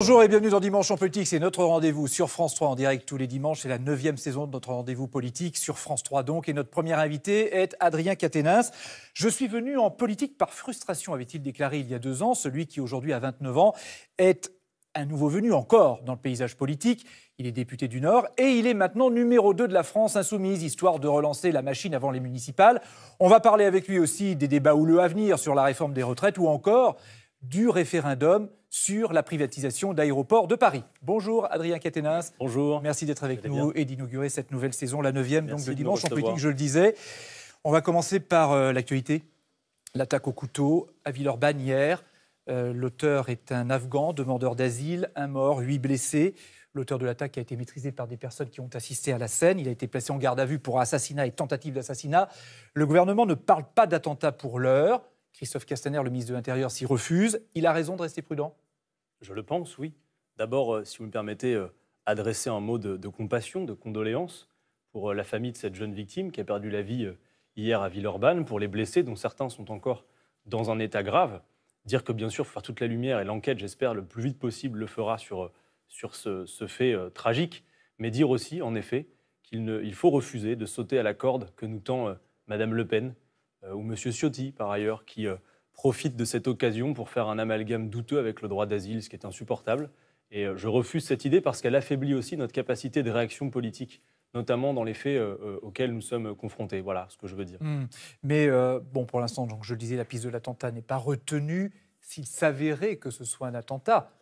Bonjour et bienvenue dans Dimanche en politique, c'est notre rendez-vous sur France 3 en direct tous les dimanches, c'est la neuvième saison de notre rendez-vous politique sur France 3 donc, et notre premier invité est Adrien Caténas. Je suis venu en politique par frustration, avait-il déclaré il y a deux ans, celui qui aujourd'hui a 29 ans est un nouveau venu encore dans le paysage politique. Il est député du Nord et il est maintenant numéro 2 de la France insoumise, histoire de relancer la machine avant les municipales. On va parler avec lui aussi des débats houleux à venir sur la réforme des retraites ou encore du référendum sur la privatisation d'aéroports de Paris. Bonjour Adrien Catenas. Bonjour. Merci d'être avec nous et d'inaugurer cette nouvelle saison, la neuvième donc le dimanche en politique, je le disais. On va commencer par euh, l'actualité. L'attaque au couteau à Villeurbanne hier. Euh, l'auteur est un Afghan, demandeur d'asile, un mort, huit blessés. L'auteur de l'attaque a été maîtrisé par des personnes qui ont assisté à la scène. Il a été placé en garde à vue pour assassinat et tentative d'assassinat. Le gouvernement ne parle pas d'attentat pour l'heure. Christophe Castaner, le ministre de l'Intérieur, s'y refuse. Il a raison de rester prudent Je le pense, oui. D'abord, euh, si vous me permettez, euh, adresser un mot de, compassion, de condoléance pour euh, la famille de cette jeune victime qui a perdu la vie hier à Villeurbanne, pour les blessés dont certains sont encore dans un état grave. Dire que bien sûr, faut faire toute la lumière et l'enquête, j'espère, le plus vite possible le fera sur, sur ce, fait tragique, mais dire aussi, en effet, qu'il faut refuser de sauter à la corde que nous tend Mme Madame Le Pen, euh, ou M. Ciotti, par ailleurs, qui euh, profite de cette occasion pour faire un amalgame douteux avec le droit d'asile, ce qui est insupportable. Et euh, je refuse cette idée parce qu'elle affaiblit aussi notre capacité de réaction politique notamment dans les faits auxquels nous sommes confrontés. Voilà ce que je veux dire. Hmm. Mais bon, pour l'instant, donc, je le disais, la piste de l'attentat n'est pas retenue. S'il s'avérait que ce soit un attentat,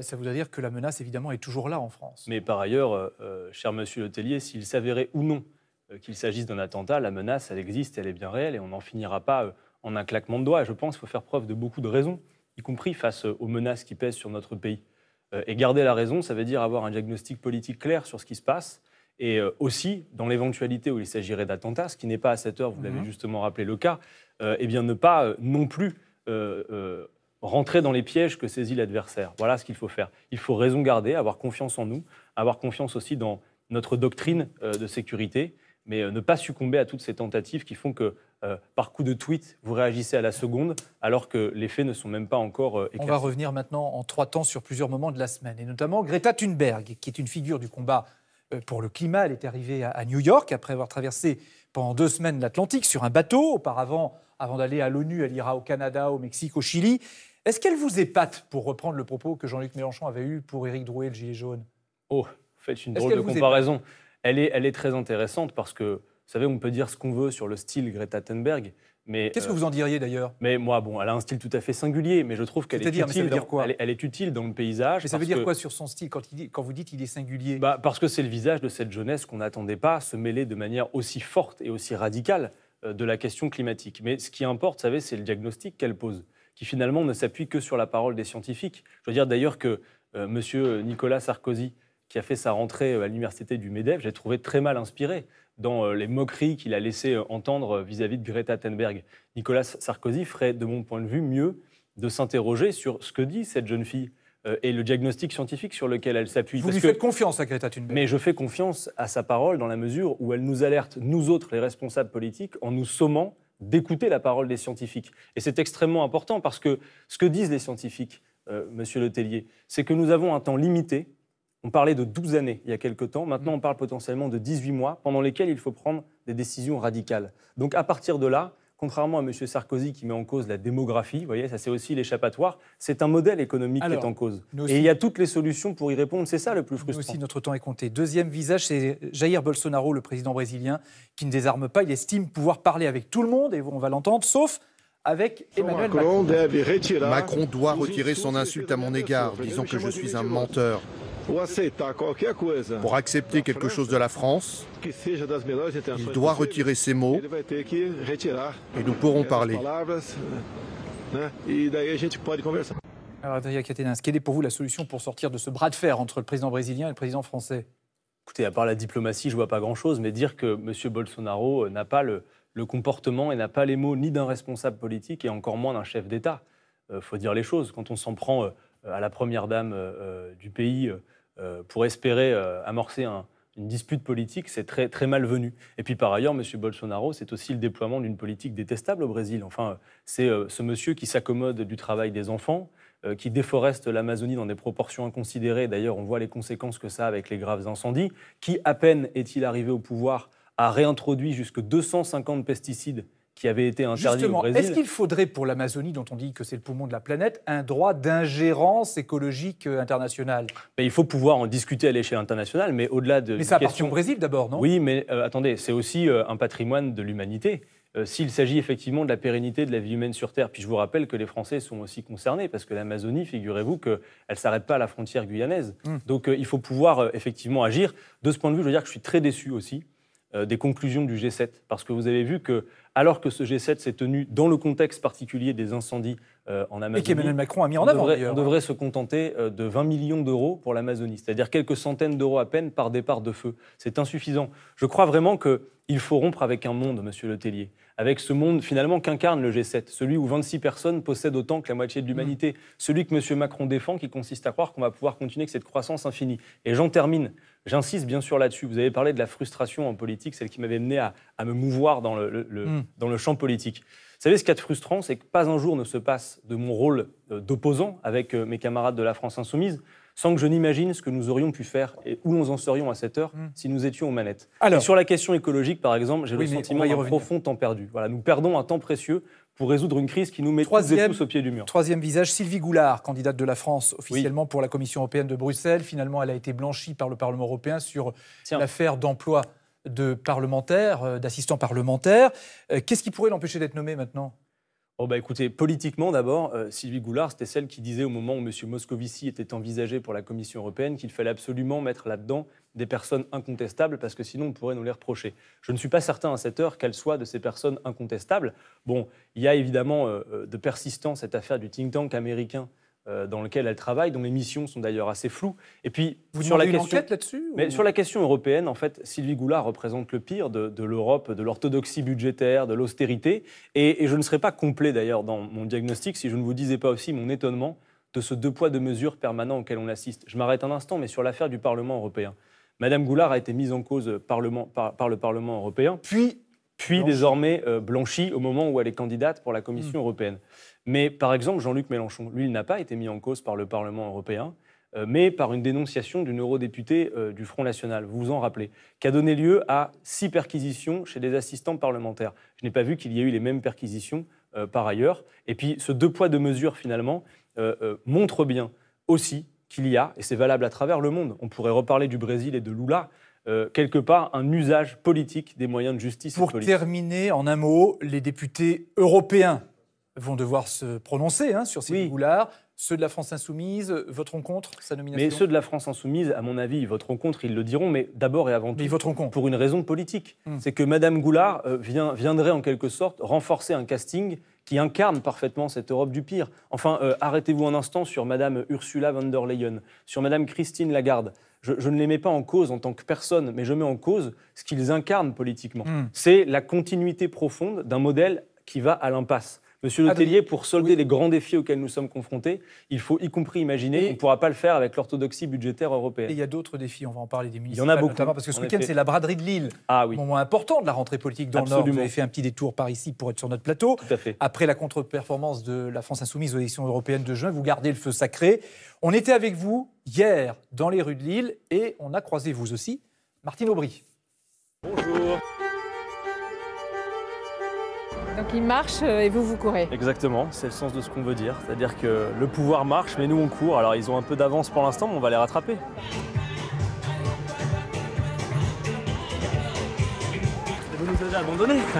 ça voudrait dire que la menace, évidemment, est toujours là en France. Mais par ailleurs, cher monsieur Letellier, s'il s'avérait ou non euh, qu'il s'agisse d'un attentat, la menace, elle existe, elle est bien réelle, et on n'en finira pas euh, en un claquement de doigts. Et je pense qu'il faut faire preuve de beaucoup de raison, y compris face euh, aux menaces qui pèsent sur notre pays. Et garder la raison, ça veut dire avoir un diagnostic politique clair sur ce qui se passe, et aussi, dans l'éventualité où il s'agirait d'attentats, ce qui n'est pas à cette heure, vous l'avez mhm. justement rappelé le cas, eh bien ne pas non plus rentrer dans les pièges que saisit l'adversaire. Voilà ce qu'il faut faire. Il faut raison garder, avoir confiance en nous, avoir confiance aussi dans notre doctrine de sécurité mais euh, ne pas succomber à toutes ces tentatives qui font que euh, par coup de tweet, vous réagissez à la seconde, alors que les faits ne sont même pas encore euh, On va revenir maintenant en trois temps sur plusieurs moments de la semaine, et notamment Greta Thunberg, qui est une figure du combat pour le climat. Elle est arrivée à, New York après avoir traversé pendant deux semaines l'Atlantique sur un bateau. Auparavant, avant d'aller à l'ONU, elle ira au Canada, au Mexique, au Chili. Est-ce qu'elle vous épate, pour reprendre le propos que Jean-Luc Mélenchon avait eu pour Éric Drouet, le Gilet jaune Oh, faites une drôle de comparaison elle est, très intéressante parce que, vous savez, on peut dire ce qu'on veut sur le style Greta Thunberg, Qu'est-ce que euh, vous en diriez d'ailleurs Mais moi, bon, elle a un style tout à fait singulier, mais je trouve qu'elle est, utile. Dans, quoi elle, est utile dans le paysage. Mais ça veut dire quoi sur son style quand, vous dites qu'il est singulier bah, parce que c'est le visage de cette jeunesse qu'on n'attendait pas se mêler de manière aussi forte et aussi radicale euh, de la question climatique. Mais ce qui importe, vous savez, c'est le diagnostic qu'elle pose, qui finalement ne s'appuie que sur la parole des scientifiques. Je veux dire d'ailleurs que euh, M. Nicolas Sarkozy qui a fait sa rentrée euh, à l'université du MEDEF, j'ai trouvé très mal inspiré dans euh, les moqueries qu'il a laissé euh, entendre vis-à-vis de Greta Thunberg. Nicolas Sarkozy ferait, de mon point de vue, mieux de s'interroger sur ce que dit cette jeune fille et le diagnostic scientifique sur lequel elle s'appuie. Vous faites confiance à Greta Thunberg. Mais je fais confiance à sa parole dans la mesure où elle nous alerte, nous autres, les responsables politiques, en nous sommant d'écouter la parole des scientifiques. Et c'est extrêmement important parce que ce que disent les scientifiques, M. Monsieur Tellier, c'est que nous avons un temps limité on parlait de 12 années il y a quelques temps, maintenant mm. on parle potentiellement de 18 mois pendant lesquels il faut prendre des décisions radicales. Donc à partir de là, contrairement à M. Sarkozy qui met en cause la démographie, vous voyez, ça c'est aussi l'échappatoire, c'est un modèle économique qui est en cause. et il y a toutes les solutions pour y répondre, c'est ça le plus frustrant. aussi, notre temps est compté. Deuxième visage, c'est Jair Bolsonaro, le président brésilien, qui ne désarme pas, il estime pouvoir parler avec tout le monde, et on va l'entendre, sauf avec Emmanuel Macron. Macron doit retirer son insulte à mon égard, disant que je suis un menteur. Pour accepter quelque chose de la France, il doit retirer ses mots et nous pourrons parler. E Alors, Adria Katenas, quelle est pour vous la solution pour sortir de ce bras de fer entre le président brésilien et le président français Écoutez, à part la diplomatie, je ne vois pas grand-chose, mais dire que M. Bolsonaro euh, n'a pas le, comportement et n'a pas les mots ni d'un responsable politique et encore moins d'un chef d'État. Il euh, faut dire les choses. Quand on s'en prend euh, à la première dame du pays euh, pour espérer euh, amorcer une dispute politique, c'est très, très venu. Et puis par ailleurs, M. Bolsonaro, c'est aussi le déploiement d'une politique détestable au Brésil. Enfin, euh, c'est ce monsieur qui s'accommode du travail des enfants, qui déforeste l'Amazonie dans des proportions inconsidérées. D'ailleurs, on voit les conséquences que ça a avec les graves incendies. Qui, à peine est-il arrivé au pouvoir, a réintroduit jusque 250 pesticides qui avait été interdit Justement, Est-ce qu'il faudrait pour l'Amazonie, dont on dit que c'est le poumon de la planète, un droit d'ingérence écologique euh, internationale Il faut pouvoir en discuter à l'échelle internationale, mais au-delà de. Mais ça question... au Brésil d'abord, non Oui, mais euh, attendez, c'est aussi euh, un patrimoine de l'humanité. S'il s'agit effectivement de la pérennité de la vie humaine sur Terre, puis je vous rappelle que les Français sont aussi concernés, parce que l'Amazonie, figurez-vous qu'elle ne s'arrête pas à la frontière guyanaise. Hum. Donc il faut pouvoir effectivement agir. De ce point de vue, je veux dire que je suis très déçu aussi euh, des conclusions du G7. Parce que vous avez vu que, alors que ce G7 s'est tenu dans le contexte particulier des incendies euh, en Amazonie. Macron a mis en avant. on devrait se contenter euh, de 20 millions d'euros pour l'Amazonie, c'est-à-dire quelques centaines d'euros à peine par départ de feu. C'est insuffisant. Je crois vraiment que il faut rompre avec un monde, monsieur Letellier, avec ce monde finalement qu'incarne le G7, celui où 26 personnes possèdent autant que la moitié de l'humanité, mmh. celui que monsieur Macron défend, qui consiste à croire qu'on va pouvoir continuer avec cette croissance infinie. Et j'en termine. J'insiste bien sûr là-dessus. Vous avez parlé de la frustration en politique, celle qui m'avait mené à, me mouvoir dans le, mmh. dans le champ politique. Vous savez, ce qu'il y a de frustrant, c'est que pas un jour ne se passe de mon rôle euh, d'opposant avec euh, mes camarades de la France insoumise sans que je n'imagine ce que nous aurions pu faire et où nous en serions à cette heure hmm. si nous étions aux manettes. sur la question écologique, par exemple, j'ai le sentiment d'un profond temps perdu. Voilà, nous perdons un temps précieux pour résoudre une crise qui nous met tous au pied du mur. Troisième visage, Sylvie Goulard, candidate de la France officiellement pour la Commission européenne de Bruxelles. Finalement, elle a été blanchie par le Parlement européen sur l'affaire d'emploi de parlementaires, euh, d'assistants parlementaires. Euh, qu'est-ce qui pourrait l'empêcher d'être nommée maintenant Oh bah, écoutez, politiquement d'abord, euh, Sylvie Goulard, c'était celle qui disait au moment où M. Moscovici était envisagé pour la Commission européenne qu'il fallait absolument mettre là-dedans des personnes incontestables parce que sinon on pourrait nous les reprocher. Je ne suis pas certain à cette heure qu'elle soit de ces personnes incontestables. Bon, il y a évidemment euh, euh, de persistance cette affaire du think tank américain euh, dans lequel elle travaille, dont les missions sont d'ailleurs assez floues. Et puis, sur la question, sur la question européenne, en fait, Sylvie Goulard représente le pire de, l'Europe, de l'orthodoxie budgétaire, de l'austérité. Et, je ne serais pas complet d'ailleurs dans mon diagnostic si je ne vous disais pas aussi mon étonnement de ce deux poids deux mesures permanent auquel on assiste. Je m'arrête un instant, mais sur l'affaire du Parlement européen. Madame Goulard a été mise en cause par, le Parlement européen, puis, puis désormais euh, blanchie au moment où elle est candidate pour la Commission hmm. européenne. Mais par exemple, Jean-Luc Mélenchon, lui, il n'a pas été mis en cause par le Parlement européen, euh, mais par une dénonciation d'une eurodéputée euh, du Front National, vous vous en rappelez, qui a donné lieu à six perquisitions chez des assistants parlementaires. Je n'ai pas vu qu'il y ait eu les mêmes perquisitions euh, par ailleurs. Et puis ce deux poids, deux mesures, finalement, montre bien aussi qu'il y a, et c'est valable à travers le monde, on pourrait reparler du Brésil et de Lula, quelque part un usage politique des moyens de justice. Pour terminer, en un mot, les députés européens vont devoir se prononcer hein, sur Sylvie Goulard. Ceux de la France Insoumise votre rencontre. sa nomination Mais ceux de la France Insoumise, à mon avis, votre rencontre, ils le diront, mais d'abord et avant tout, pour une raison politique. Hmm. C'est que Mme Goulard euh, viendrait en quelque sorte renforcer un casting qui incarne parfaitement cette Europe du pire. Enfin, euh, arrêtez-vous un instant sur Mme Ursula von der Leyen, sur Mme Christine Lagarde. Je, ne les mets pas en cause en tant que personne, mais je mets en cause ce qu'ils incarnent politiquement. Hmm. C'est la continuité profonde d'un modèle qui va à l'impasse. Monsieur ah, Notelier, pour solder les grands défis auxquels nous sommes confrontés, il faut y compris imaginer qu'on ne pourra pas le faire avec l'orthodoxie budgétaire européenne. Et il y a d'autres défis, on va en parler des ministres. Il y en a beaucoup. Parce que ce week-end, c'est la braderie de Lille. Ah oui. Moment important de la rentrée politique dans le Nord. Vous avez fait un petit détour par ici pour être sur notre plateau. Après la contre-performance de la France Insoumise aux élections européennes de juin, vous gardez le feu sacré. On était avec vous hier dans les rues de Lille et on a croisé vous aussi Martine Aubry. Bonjour. Donc ils marchent euh, et vous, vous courez. Exactement, c'est le sens de ce qu'on veut dire. C'est-à-dire que le pouvoir marche, mais nous, on court. Alors ils ont un peu d'avance pour l'instant, mais on va les rattraper. Vous nous avez abandonnés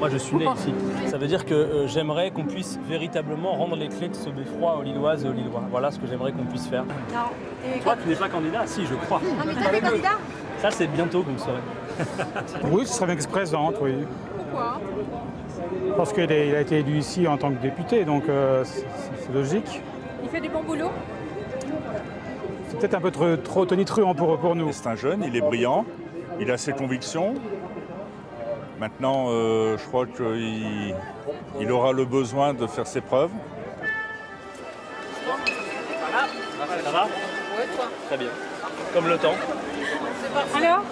Moi, je suis né ici. Ça veut dire que euh, j'aimerais qu'on puisse véritablement rendre les clés de ce beffroi aux Lilloises et aux Lillois. Voilà ce que j'aimerais qu'on puisse faire. Non. Toi, tu n'es pas candidat Si, je crois. Non, ah, mais tu candidat ça, c'est bientôt comme ça. oui, ce serait bien que se présente, oui. Pourquoi Parce qu'il a été élu ici en tant que député, donc euh, c'est logique. Il fait du bon boulot C'est peut-être un peu trop, trop tonitruant pour, pour nous. C'est un jeune, il est brillant, il a ses convictions. Maintenant, euh, je crois qu'il aura le besoin de faire ses preuves. Ça va toi Très bien. Comme le temps. Alors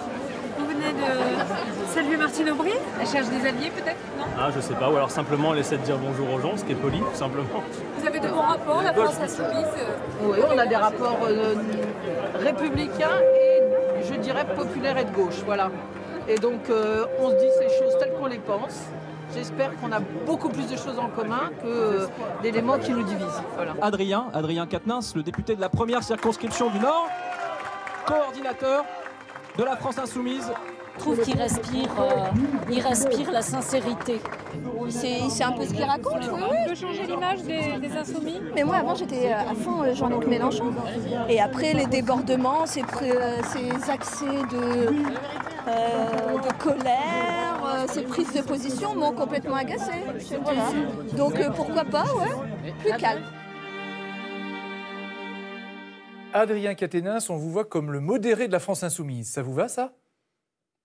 Vous venez de saluer Martine Aubry Elle cherche des alliés peut-être Non Ah, je sais pas. Ou alors simplement essaie de dire bonjour aux gens, ce qui est poli, tout simplement. Vous avez de bons rapports, la France insoumise Oui, on a des rapports euh, républicains et, je dirais, populaires et de gauche, voilà. Et donc, euh, on se dit ces choses telles qu'on les pense. J'espère qu'on a beaucoup plus de choses en commun que euh, d'éléments qui nous divisent. Adrien, Adrien Quatennens, le député de la première circonscription du Nord, coordinateur de la France insoumise. trouve qu'il respire, euh, il respire la sincérité. C'est un peu ce qu'il raconte, changer l'image des, insoumis. Mais moi, avant, j'étais euh, à fond euh, Jean-Luc Mélenchon. Et après, les débordements, ces, accès de, colère, ces prises de position m'ont complètement agacée. Donc, pourquoi pas, ouais, plus calme. Adrien Caténas, on vous voit comme le modéré de la France insoumise. Ça vous va, ça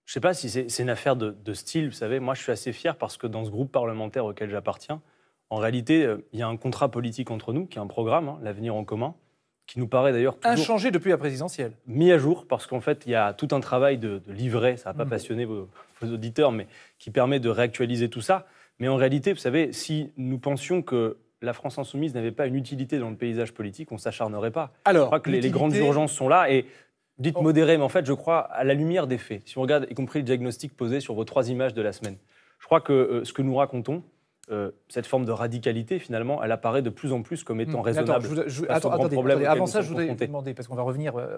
Je ne sais pas si c'est une affaire de, style. Vous savez, moi, je suis assez fier parce que dans ce groupe parlementaire auquel j'appartiens, en réalité, euh, il y a un contrat politique entre nous, qui est un programme, hein, l'avenir en commun, qui nous paraît d'ailleurs inchangé depuis la présidentielle. Mis à jour, parce qu'en fait, il y a tout un travail de, livret, ça va pas mmh. passionné vos, auditeurs, mais qui permet de réactualiser tout ça. Mais en réalité, vous savez, si nous pensions que la France insoumise n'avait pas une utilité dans le paysage politique, on s'acharnerait pas. Alors, je crois que les, grandes urgences sont là et dites oh. modérées, mais en fait, je crois à la lumière des faits. Si on regarde, y compris le diagnostic posé sur vos trois images de la semaine, je crois que euh, ce que nous racontons, euh, cette forme de radicalité, finalement, elle apparaît de plus en plus comme étant hmm. raisonnable. Attends, attendez, avant ça, je voudrais vous demander, parce qu'on va revenir euh,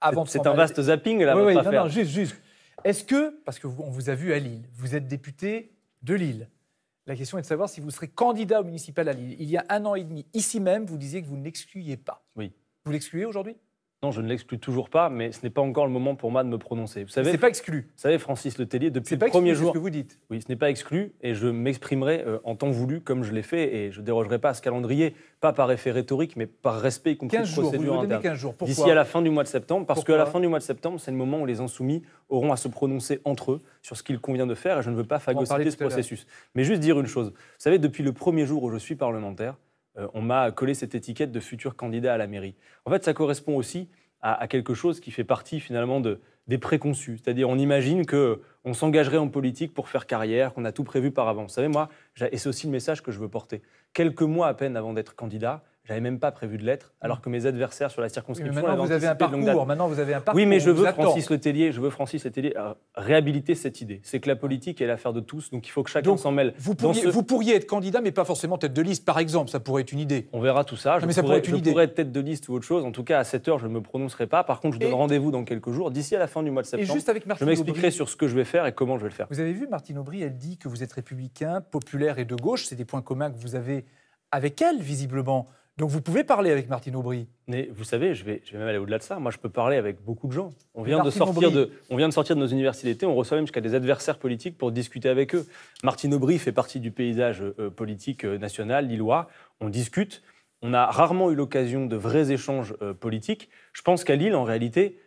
avant C'est un vaste zapping, là, oui, juste, juste. Est-ce que, parce qu'on vous, vous a vu à Lille, vous êtes député de Lille, la question est de savoir si vous serez candidat au municipal à Lille. Il y a un an et demi, ici même, vous disiez que vous ne l'excluiez pas. Oui. Vous l'excluez aujourd'hui non, je ne l'exclus toujours pas, mais ce n'est pas encore le moment pour moi de me prononcer. Vous savez, c'est pas exclu. Vous savez, Francis Le Letellier, depuis le premier jour. C'est ce que vous dites. Oui, ce n'est pas exclu, et je m'exprimerai euh, en temps voulu, comme je l'ai fait, et je dérogerai pas à ce calendrier, pas par effet rhétorique, mais par respect, y compris 15 jours, procédure vous 15 jours. D'ici à la fin du mois de septembre, parce qu'à la fin du mois de septembre, c'est le moment où les insoumis auront à se prononcer entre eux sur ce qu'il convient de faire, et je ne veux pas phagocyter ce processus. Mais juste dire une chose. Vous savez, depuis le premier jour où je suis parlementaire, euh, on m'a collé cette étiquette de futur candidat à la mairie. En fait, ça correspond aussi à, quelque chose qui fait partie finalement des préconçus. C'est-à-dire, on imagine qu'on s'engagerait en politique pour faire carrière, qu'on a tout prévu par avance. Vous savez, moi, et c'est aussi le message que je veux porter. Quelques mois à peine avant d'être candidat, j'avais même pas prévu de l'être, alors mm. que mes adversaires sur la circonscription. Mais maintenant, vous avez un parcours, maintenant, vous avez un Oui, mais je veux, Francis Letellier, je veux Francis réhabiliter cette idée. C'est que la politique est l'affaire de tous, donc il faut que chacun s'en mêle. Vous pourriez, vous pourriez, être candidat, mais pas forcément tête de liste, par exemple. Ça pourrait être une idée. On verra tout ça. mais ça pourrait être une pourrais être tête de liste ou autre chose. En tout cas, à 7 heure, je ne me prononcerai pas. Par contre, je donne rendez-vous dans quelques jours, d'ici à la fin du mois de septembre. Et juste avec je m'expliquerai sur ce que je vais faire et comment je vais le faire. Vous avez vu, Martine Aubry, elle dit que vous êtes républicain, populaire et de gauche. C'est des points communs que vous avez avec elle, visiblement. Donc vous pouvez parler avec Martine Aubry. Mais vous savez, je vais, même aller au-delà de ça. Moi, je peux parler avec beaucoup de gens. On vient, de sortir de, nos universités, on reçoit même jusqu'à des adversaires politiques pour discuter avec eux. Martine Aubry fait partie du paysage euh, euh, politique euh, national, lillois. On discute. On a rarement eu l'occasion de vrais échanges politiques. Je pense qu'à Lille, en réalité,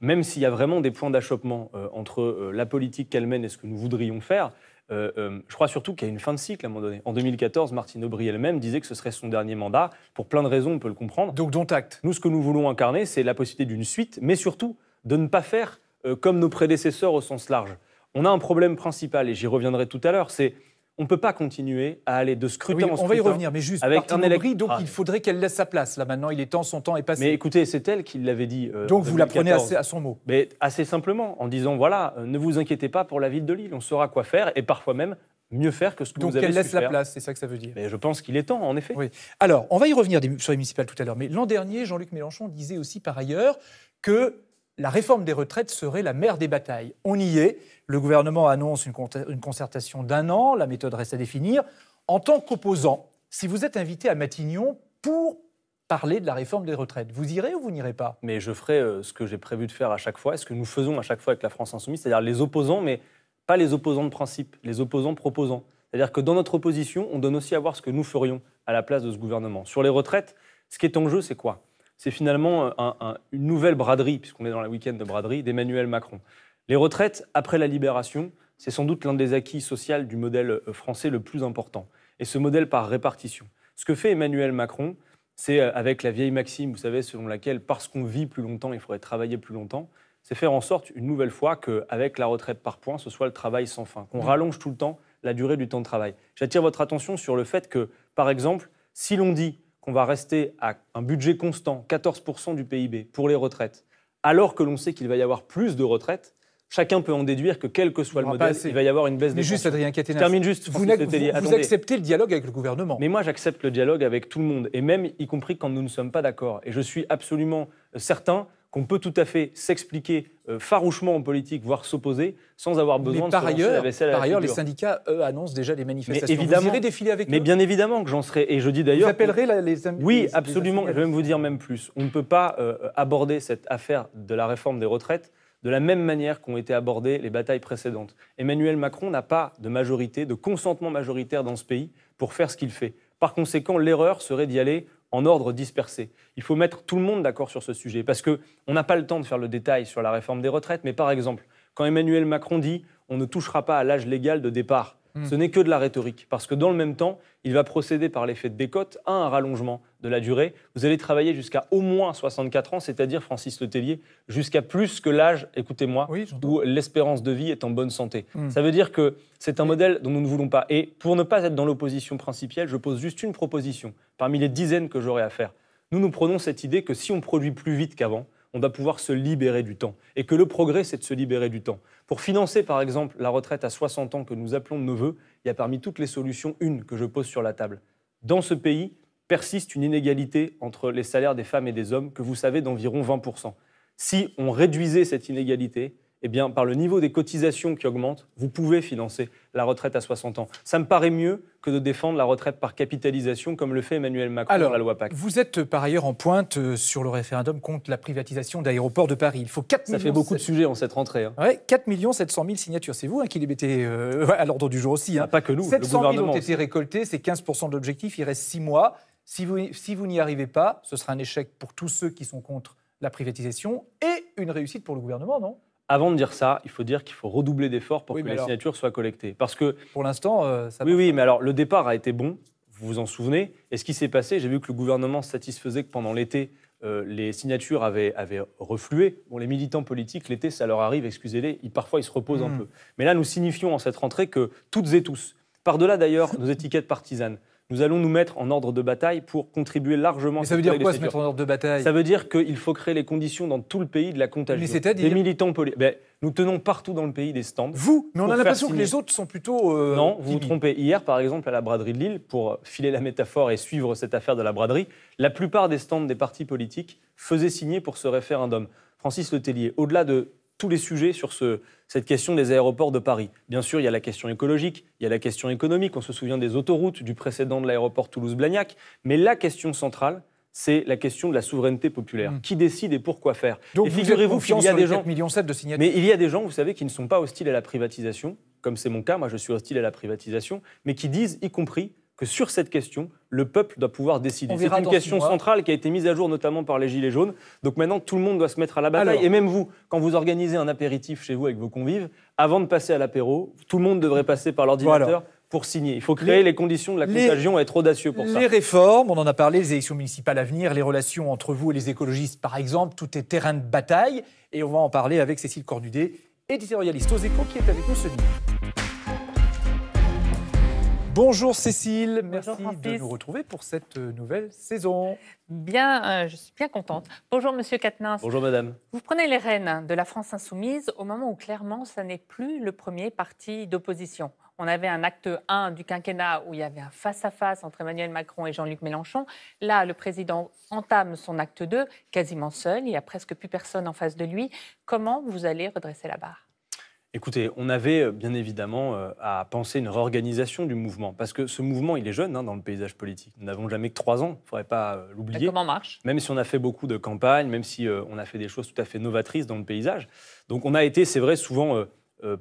même s'il y a vraiment des points d'achoppement entre la politique qu'elle mène et ce que nous voudrions faire, euh, euh, je crois surtout qu'il y a une fin de cycle à un moment donné. En 2014, Martine Aubry elle-même disait que ce serait son dernier mandat. Pour plein de raisons, on peut le comprendre. Donc, dont acte. Nous, ce que nous voulons incarner, c'est la possibilité d'une suite, mais surtout de ne pas faire euh, comme nos prédécesseurs au sens large. On a un problème principal, et j'y reviendrai tout à l'heure, c'est on ne peut pas continuer à aller de scrutin en scrutin. On va y revenir, mais juste avec un donc ah. il faudrait qu'elle laisse sa place. Là maintenant, il est temps, son temps est passé. Mais écoutez, c'est elle qui l'avait dit. Euh, donc vous la prenez à son mot. Mais assez simplement, en disant voilà, euh, ne vous inquiétez pas pour la ville de Lille, on saura quoi faire et parfois même mieux faire que ce que vous avez Donc elle laisse la place, c'est ça que ça veut dire. Mais je pense qu'il est temps, en effet. Oui. Alors, on va y revenir sur les municipales tout à l'heure. Mais l'an dernier, Jean-Luc Mélenchon disait aussi par ailleurs que la réforme des retraites serait la mère des batailles. On y est. Le gouvernement annonce une concertation d'un an. La méthode reste à définir. En tant qu'opposant, si vous êtes invité à Matignon pour parler de la réforme des retraites, vous irez ou vous n'irez pas Mais je ferai euh, ce que j'ai prévu de faire à chaque fois, et ce que nous faisons à chaque fois avec la France insoumise, c'est-à-dire les opposants, mais pas les opposants de principe, les opposants proposants. C'est-à-dire que dans notre opposition, on donne aussi à voir ce que nous ferions à la place de ce gouvernement. Sur les retraites, ce qui est en jeu, c'est quoi c'est finalement euh, une nouvelle braderie, puisqu'on est dans la week-end de braderie, d'Emmanuel Macron. Les retraites après la libération, c'est sans doute l'un des acquis sociaux du modèle euh, français le plus important, et ce modèle par répartition. Ce que fait Emmanuel Macron, c'est euh, avec la vieille maxime, vous savez, selon laquelle parce qu'on vit plus longtemps, il faudrait travailler plus longtemps, c'est faire en sorte, une nouvelle fois, qu'avec la retraite par points, ce soit le travail sans fin, qu'on mmh. rallonge tout le temps la durée du temps de travail. J'attire votre attention sur le fait que, par exemple, si l'on dit qu'on va rester à un budget constant, 14% du PIB, pour les retraites, alors que l'on sait qu'il va y avoir plus de retraites, chacun peut en déduire que quel que soit le modèle, il va y avoir une baisse des juste, juste. vous, acceptez le dialogue avec le gouvernement. Mais moi, j'accepte le dialogue avec tout le monde, et même y compris quand nous ne sommes pas d'accord. Et je suis absolument certain qu'on peut tout à fait s'expliquer euh, farouchement en politique, voire s'opposer, sans avoir besoin de se ailleurs, la vaisselle Par ailleurs, les syndicats, eux, annoncent déjà des manifestations. Mais évidemment, avec Mais bien évidemment que j'en serai. Et je dis d'ailleurs... Vous appellerez les... Oui, absolument. je vais même vous dire même plus. On ne peut pas euh, euh, aborder cette affaire de la réforme des retraites de la même manière qu'ont été abordées les batailles précédentes. Emmanuel Macron n'a pas de majorité, de consentement majoritaire dans ce pays pour faire ce qu'il fait. Par conséquent, l'erreur serait d'y aller en ordre dispersé. Il faut mettre tout le monde d'accord sur ce sujet, parce qu'on n'a pas le temps de faire le détail sur la réforme des retraites, mais par exemple, quand Emmanuel Macron dit on ne touchera pas à l'âge légal de départ Hmm. Ce n'est que de la rhétorique, parce que dans le même temps, il va procéder par l'effet de décote à un rallongement de la durée. Vous allez travailler jusqu'à au moins 64 ans, c'est-à-dire, Francis Letellier, jusqu'à plus que l'âge, écoutez-moi, où l'espérance de vie est en bonne santé. Hmm. Ça veut dire que c'est un modèle dont nous ne voulons pas. Et pour ne pas être dans l'opposition principielle, je pose juste une proposition, parmi les dizaines que j'aurai à faire. Nous, nous prenons cette idée que si on produit plus vite qu'avant, on doit pouvoir se libérer du temps. Et que le progrès, c'est de se libérer du temps. Pour financer, par exemple, la retraite à 60 ans que nous appelons de nos voeux, il y a parmi toutes les solutions une que je pose sur la table. Dans ce pays, persiste une inégalité entre les salaires des femmes et des hommes que vous savez d'environ 20%. Si on réduisait cette inégalité, eh bien, par le niveau des cotisations qui augmentent, vous pouvez financer la retraite à 60 ans. Ça me paraît mieux que de défendre la retraite par capitalisation, comme le fait Emmanuel Macron Alors, dans la loi PAC. Vous êtes euh, par ailleurs en pointe euh, sur le référendum contre la privatisation d'Aéroports de Paris. Il faut 4 Ça fait beaucoup de sujets en cette rentrée. Hein. Ouais, 4 700 000 signatures. C'est vous hein, qui les mettez euh, à l'ordre du jour aussi. Hein. Ah, pas que nous. 700 000 ont été récoltés, c'est 15 de l'objectif. Il reste 6 mois. Si vous, si vous n'y arrivez pas, ce sera un échec pour tous ceux qui sont contre la privatisation et une réussite pour le gouvernement, non avant de dire ça, il faut dire qu'il faut redoubler d'efforts pour que les signatures soient collectées. Parce que. Pour l'instant, euh, ça. Oui, oui, mais alors le départ a été bon, vous vous en souvenez. Et ce qui s'est passé, j'ai vu que le gouvernement satisfaisait que pendant l'été, euh, les signatures avaient, reflué. Bon, les militants politiques, l'été, ça leur arrive, excusez-les, ils, parfois ils se reposent un hmm. peu. Mais là, nous signifions en cette rentrée que toutes et tous, par-delà d'ailleurs nos étiquettes partisanes, nous allons nous mettre en ordre de bataille pour contribuer largement. Mais ça veut dire quoi se mettre en ordre de bataille Ça veut dire qu'il faut créer les conditions dans tout le pays de la contagion. Mais c'est-à-dire Des militants politiques. Ben, nous tenons partout dans le pays des stands. Vous Mais on a l'impression que les autres sont plutôt. Euh, non, vous vous trompez. Hier, par exemple, à la braderie de Lille, pour filer la métaphore et suivre cette affaire de la braderie, la plupart des stands des partis politiques faisaient signer pour ce référendum. Francis Letellier, au-delà de tous les sujets sur ce, cette question des aéroports de Paris. Bien sûr, il y a la question écologique, il y a la question économique, on se souvient des autoroutes, du précédent de l'aéroport Toulouse-Blagnac, mais la question centrale, c'est la question de la souveraineté populaire. Hmm. Qui décide et pourquoi faire Donc vous qu'il des gens, mais il y a des gens, vous savez, qui ne sont pas hostiles à la privatisation, comme c'est mon cas, moi je suis hostile à la privatisation, mais qui disent, y compris que sur cette question, le peuple doit pouvoir décider. C'est une question centrale qui a été mise à jour notamment par les Gilets jaunes. Donc maintenant, tout le monde doit se mettre à la bataille. et même vous, quand vous organisez un apéritif chez vous avec vos convives, avant de passer à l'apéro, tout le monde devrait passer par l'ordinateur. Pour signer. Il faut créer les, conditions de la contagion et être audacieux pour ça. Les réformes, on en a parlé, les élections municipales à venir, les relations entre vous et les écologistes, par exemple, tout est terrain de bataille. Et on va en parler avec Cécile Cornudet, éditorialiste aux échos, qui est avec nous ce midi. Bonjour Cécile, merci de nous retrouver pour cette euh, nouvelle saison. Bien, euh, je suis bien contente. Bonjour Monsieur Katnins. Bonjour Madame. Vous prenez les rênes de la France insoumise au moment où clairement ça n'est plus le premier parti d'opposition. On avait un acte 1 du quinquennat où il y avait un face-à-face -face entre Emmanuel Macron et Jean-Luc Mélenchon. Là, le président entame son acte 2 quasiment seul. Il n'y a presque plus personne en face de lui. Comment vous allez redresser la barre Écoutez, on avait euh, bien évidemment euh, à penser une réorganisation du mouvement, parce que ce mouvement, il est jeune hein, dans le paysage politique. Nous n'avons jamais que trois ans, il ne faudrait pas euh, l'oublier. Comment marche Même si on a fait beaucoup de campagnes, même si on a fait des choses tout à fait novatrices dans le paysage. Donc on a été, c'est vrai, souvent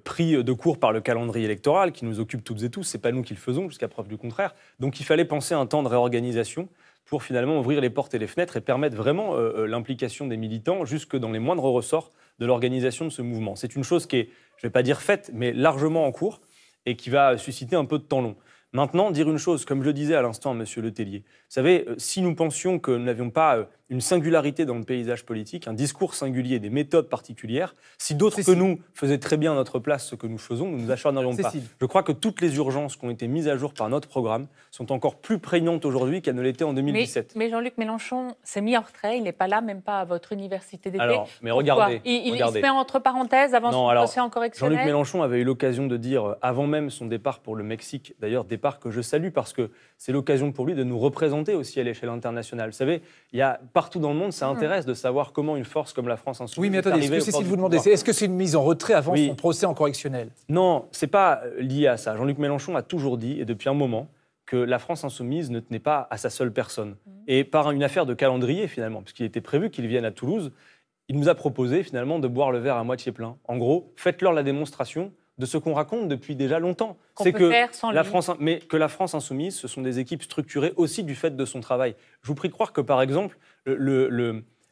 pris de court par le calendrier électoral qui nous occupe toutes et tous. C'est pas nous qui le faisons, jusqu'à preuve du contraire. Donc il fallait penser un temps de réorganisation pour finalement ouvrir les portes et les fenêtres et permettre vraiment euh, euh, l'implication des militants jusque dans les moindres ressorts de l'organisation de ce mouvement. C'est une chose qui est, je ne vais pas dire faite, mais largement en cours et qui va susciter un peu de temps long. Maintenant, dire une chose, comme je le disais à l'instant à M. Letellier, vous savez, euh, si nous pensions que nous n'avions pas une singularité dans le paysage politique, un discours singulier, des méthodes particulières. Si d'autres que nous faisaient très bien à notre place ce que nous faisons, nous ne nous acharnerions pas. Je crois que toutes les urgences qui ont été mises à jour par notre programme sont encore plus prégnantes aujourd'hui qu'elles ne l'étaient en 2017. Mais, Jean-Luc Mélenchon s'est mis en retrait, il n'est pas là, même pas à votre université d'été. Alors, mais regardez il, regardez il, se met entre parenthèses avant non, son procès en correctionnel. Jean-Luc Mélenchon avait eu l'occasion de dire, euh, avant même son départ pour le Mexique, d'ailleurs départ que je salue parce que c'est l'occasion pour lui de nous représenter aussi à l'échelle internationale. Vous savez, il y a partout dans le monde, ça intéresse de savoir comment une force comme la France insoumise. Oui, mais attendez, est-ce que c'est si vous demandez, est-ce que c'est une mise en retrait avant son procès en correctionnel Non, c'est pas euh, lié à ça. Jean-Luc Mélenchon a toujours dit, et depuis un moment, que la France insoumise ne tenait pas à sa seule personne. Mmh. Et par une affaire de calendrier, finalement, puisqu'il était prévu qu'il vienne à Toulouse, il nous a proposé, finalement, de boire le verre à moitié plein. En gros, faites-leur la démonstration de ce qu'on raconte depuis déjà longtemps. C'est que la France, mais que la France insoumise, ce sont des équipes structurées aussi du fait de son travail. Je vous prie de croire que, par exemple,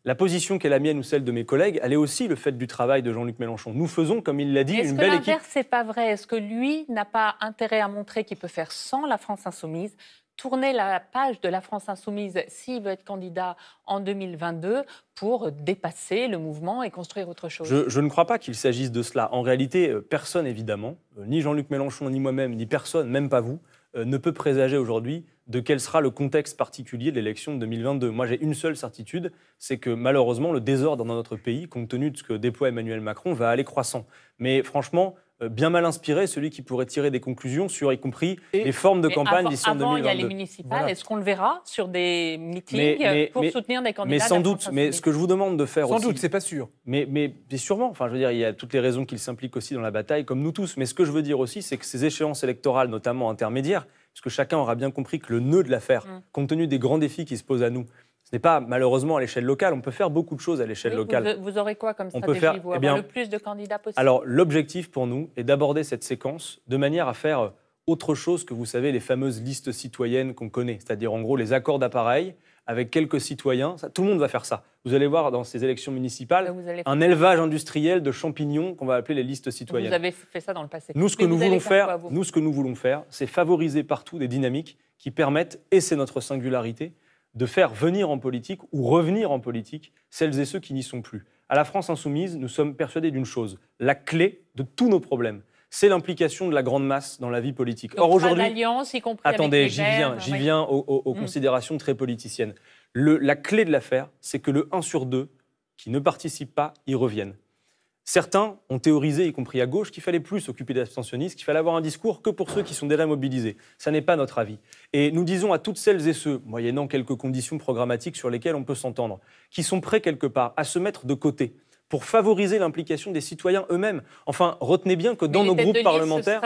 la position qu'est la mienne ou celle de mes collègues, elle est aussi le fait du travail de Jean-Luc Mélenchon. Nous faisons, comme il l'a dit, une belle équipe. Est-ce que c'est pas vrai Est-ce que lui n'a pas intérêt à montrer qu'il peut faire sans la France insoumise tourner la page de la France insoumise s'il veut être candidat en 2022 pour dépasser le mouvement et construire autre chose je ne crois pas qu'il s'agisse de cela. En réalité, euh, personne évidemment, euh, ni Jean-Luc Mélenchon, ni moi-même, ni personne, même pas vous, euh, ne peut présager aujourd'hui de quel sera le contexte particulier de l'élection de 2022. Moi, j'ai une seule certitude, c'est que malheureusement, le désordre dans notre pays, compte tenu de ce que déploie Emmanuel Macron, va aller croissant. Mais franchement, euh, bien mal inspiré celui qui pourrait tirer des conclusions sur, y compris, les formes de campagne d'ici en 2022. Avant, il y a les municipales. Est-ce qu'on le verra sur des meetings pour soutenir des candidats Mais sans doute. Mais ce que je vous demande de faire sans aussi. Sans doute, c'est pas sûr. Mais, mais, sûrement. Enfin, je veux dire, il y a toutes les raisons qu'il s'implique aussi dans la bataille, comme nous tous. Mais ce que je veux dire aussi, c'est que ces échéances électorales, notamment intermédiaires, puisque chacun aura bien compris que le nœud de l'affaire, mm. compte tenu des grands défis qui se posent à nous, ce n'est pas malheureusement à l'échelle locale. On peut faire beaucoup de choses à l'échelle locale. Vous, aurez quoi comme stratégie on peut faire, eh le plus de candidats possible Alors l'objectif pour nous est d'aborder cette séquence de manière à faire euh, autre chose que vous savez les fameuses listes citoyennes qu'on connaît, c'est-à-dire en gros les accords d'appareil avec quelques citoyens. tout le monde va faire ça. Vous allez voir dans ces élections municipales un élevage industriel de champignons qu'on va appeler les listes citoyennes. Vous avez fait ça dans le passé. Nous, ce faire nous, ce que nous voulons faire, c'est favoriser partout des dynamiques qui permettent, et c'est notre singularité, de faire venir en politique ou revenir en politique celles et ceux qui n'y sont plus. À la France insoumise, nous sommes persuadés d'une chose, la clé de tous nos problèmes, c'est l'implication de la grande masse dans la vie politique. Or aujourd'hui, alliance, y compris attendez, j'y viens, j'y viens aux, mm. considérations très politiciennes. la clé de l'affaire, c'est que le 1 sur 2 qui ne participe pas y revienne. Certains ont théorisé, y compris à gauche, qu'il fallait plus s'occuper des abstentionnistes, qu'il fallait avoir un discours que pour ceux qui sont déjà mobilisés. Ça n'est pas notre avis. Et nous disons à toutes celles et ceux, moyennant quelques conditions programmatiques sur lesquelles on peut s'entendre, qui sont prêts quelque part à se mettre de côté, pour favoriser l'implication des citoyens eux-mêmes. Enfin, retenez bien que dans nos groupes parlementaires,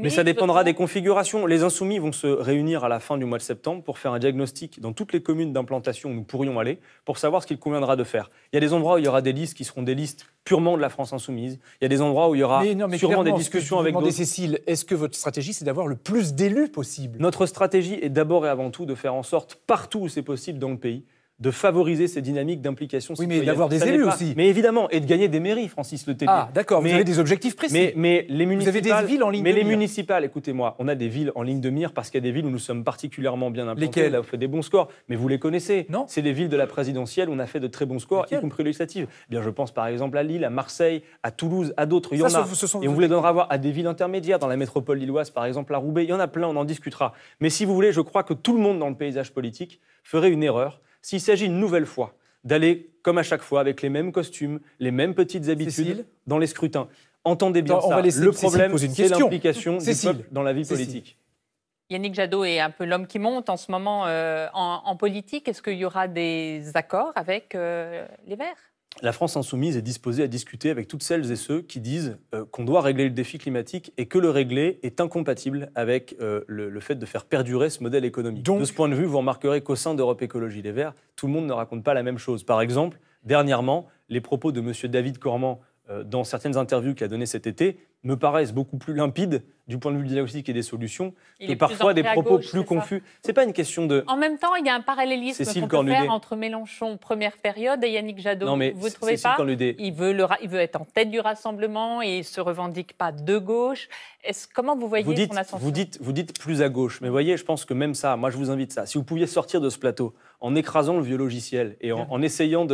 mais ça dépendra des configurations. Les insoumis vont se réunir à la fin du mois de septembre pour faire un diagnostic dans toutes les communes d'implantation où nous pourrions aller, pour savoir ce qu'il conviendra de faire. Il y a des endroits où il y aura des listes qui seront des listes purement de la France insoumise. Il y a des endroits où il y aura sûrement des discussions avec d'autres. Cécile, est-ce que votre stratégie, c'est d'avoir le plus d'élus possible Notre stratégie est d'abord et avant tout de faire en sorte, partout où c'est possible dans le pays, de favoriser ces dynamiques d'implication citoyenne. Oui, mais d'avoir des élus aussi. Mais évidemment, et de gagner des mairies, Francis Le Tellier. Ah, d'accord, vous avez des objectifs précis. Mais, mais les municipales, des villes en ligne Mais les municipales, écoutez-moi, on a des villes en ligne de mire parce qu'il y a des villes où nous sommes particulièrement bien implantés. Lesquelles Là, on fait des bons scores. Mais vous les connaissez. Non. C'est les villes de la présidentielle où on a fait de très bons scores, y compris législatives. Eh bien, je pense par exemple à Lille, à Marseille, à Toulouse, à d'autres. Il y en a. et on voulait donner à voir à des villes intermédiaires, dans la métropole lilloise, par exemple, à Roubaix. Il y en a plein, on en discutera. Mais si vous voulez, je crois que tout le monde dans le paysage politique ferait une erreur s'il s'agit une nouvelle fois d'aller, comme à chaque fois, avec les mêmes costumes, les mêmes petites habitudes dans les scrutins, entendez bien ça. le problème, c'est l'implication du peuple dans la vie politique. Yannick Jadot est un peu l'homme qui monte en ce moment euh, en, politique. Est-ce qu'il y aura des accords avec euh, les Verts la France insoumise est disposée à discuter avec toutes celles et ceux qui disent euh, qu'on doit régler le défi climatique et que le régler est incompatible avec euh, le, fait de faire perdurer ce modèle économique. De ce point de vue, vous remarquerez qu'au sein d'Europe Écologie Les Verts, tout le monde ne raconte pas la même chose. Par exemple, dernièrement, les propos de M. David Cormand, euh, dans certaines interviews qu'il a données cet été, me paraissent beaucoup plus limpides du point de vue du diagnostic et des solutions et que parfois des propos plus confus. C'est pas une question de. En même temps, il y a un parallélisme qu'on peut faire entre Mélenchon première période et Yannick Jadot. Non mais vous trouvez pas il veut, être en tête du rassemblement et il se revendique pas de gauche. Comment vous voyez dites, son ascension vous dites, vous dites plus à gauche, mais voyez, je pense que même ça, moi je vous invite ça. Si vous pouviez sortir de ce plateau en écrasant le vieux logiciel et en, essayant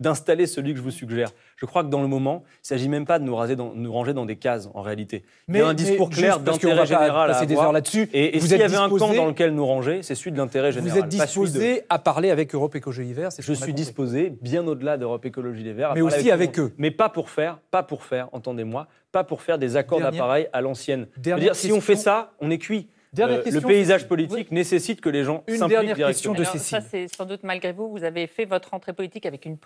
d'installer celui que je vous suggère. Je crois que dans le moment, il ne s'agit même pas de nous, ranger dans des cases, en réalité. Mais, un discours clair d'intérêt général à des heures là-dessus. Et, et s'il y avait un camp dans lequel nous ranger, c'est celui de l'intérêt général. Vous êtes disposé à parler avec Europe Écologie Les Verts Je suis disposé, bien au-delà d'Europe Écologie Les Verts. Mais aussi avec eux. Mais pas pour faire, pas pour faire, entendez-moi, pas pour faire des accords d'appareil à l'ancienne. Si on fait ça, on est cuit. Euh, le paysage politique nécessite que les gens Une dernière question de Alors, Ça, c'est sans doute malgré vous. Vous avez fait votre entrée politique avec une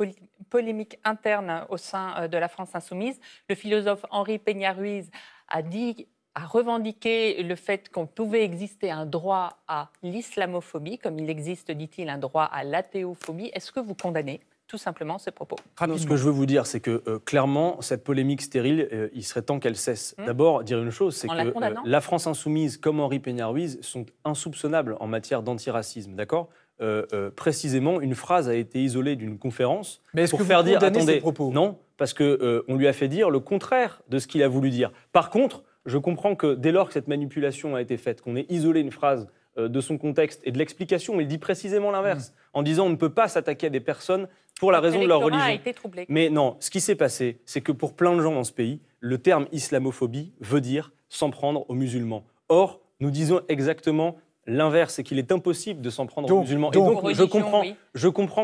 polémique interne au sein euh, de la France insoumise. Le philosophe Henri peña a a revendiqué le fait qu'on pouvait exister un droit à l'islamophobie, comme il existe, dit-il, un droit à l'athéophobie. Est-ce que vous condamnez tout simplement ses propos. ce que je veux vous dire, c'est que euh, clairement, cette polémique stérile, euh, il serait temps qu'elle cesse. Hmm. D'abord, dire une chose, c'est que euh, la, France insoumise comme Henri pénard sont insoupçonnables en matière d'antiracisme, d'accord précisément, une phrase a été isolée d'une conférence Mais pour faire dire attendez, propos non, parce que on lui a fait dire le contraire de ce qu'il a voulu dire. Par contre, je comprends que dès lors que cette manipulation a été faite, qu'on ait isolé une phrase de son contexte et de l'explication, il dit précisément l'inverse. Hmm en disant on ne peut pas s'attaquer à des personnes pour la raison de leur religion. Mais non, ce qui s'est passé, c'est que pour plein de gens dans ce pays, le terme islamophobie veut dire s'en prendre aux musulmans. Or, nous disons exactement l'inverse, c'est qu'il est impossible de s'en prendre aux musulmans. et donc, je, comprends,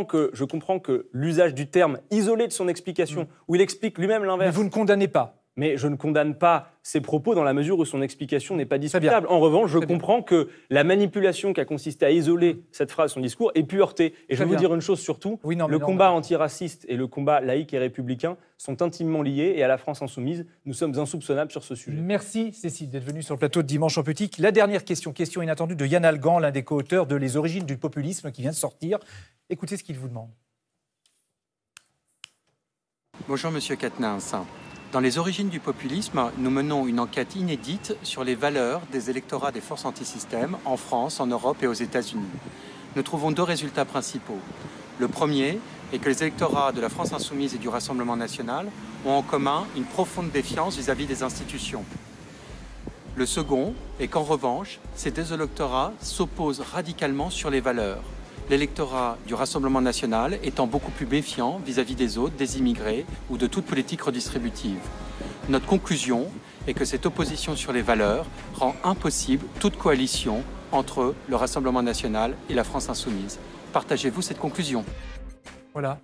que, je comprends que l'usage du terme isolé de son explication, mm. où il explique lui-même l'inverse. vous ne condamnez pas mais je ne condamne pas ses propos dans la mesure où son explication n'est pas discutable. En revanche, je comprends que la manipulation qui a consisté à isoler cette phrase, son discours, est pu heurter. Et je vais vous dire une chose surtout, le combat antiraciste et le combat laïque et républicain sont intimement liés et à la France insoumise, nous sommes insoupçonnables sur ce sujet. Merci Cécile d'être venue sur le plateau de Dimanche en Petit. La dernière question, question inattendue de Yann Algan, l'un des co-auteurs de Les origines du populisme qui vient de sortir. Écoutez ce qu'il vous demande. Bonjour Monsieur Quatennens. Dans les origines du populisme, nous menons une enquête inédite sur les valeurs des électorats des forces antisystèmes en France, en Europe et aux États-Unis. Nous trouvons deux résultats principaux. Le premier est que les électorats de la France insoumise et du Rassemblement national ont en commun une profonde défiance vis-à-vis des institutions. Le second est qu'en revanche, ces deux électorats s'opposent radicalement sur les valeurs l'électorat du Rassemblement national étant beaucoup plus méfiant vis-à-vis des autres, des immigrés ou de toute politique redistributive. Notre conclusion est que cette opposition sur les valeurs rend impossible toute coalition entre le Rassemblement national et la France insoumise. Partagez-vous cette conclusion Voilà.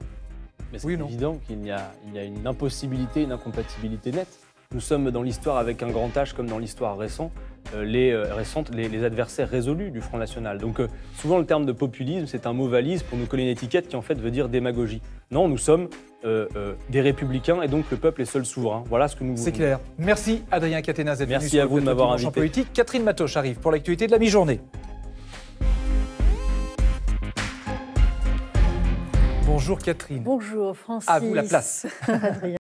Mais c'est évident qu'il a, y a une impossibilité, une incompatibilité nette. Nous sommes dans l'histoire avec un grand H comme dans l'histoire récente. Euh, les, euh, récentes, les, adversaires résolus du Front National. Donc euh, souvent le terme de populisme, c'est un mot valise pour nous coller une étiquette qui en fait veut dire démagogie. Non, nous sommes des républicains et donc le peuple est seul souverain. Voilà ce que nous voulons. C'est clair. Merci Adrien Catenaz d'être Merci à vous de m'avoir invité. Politique. Catherine Matoche arrive pour l'actualité de la mi-journée. Bonjour Catherine. Bonjour Francis. À vous la place. Adrien.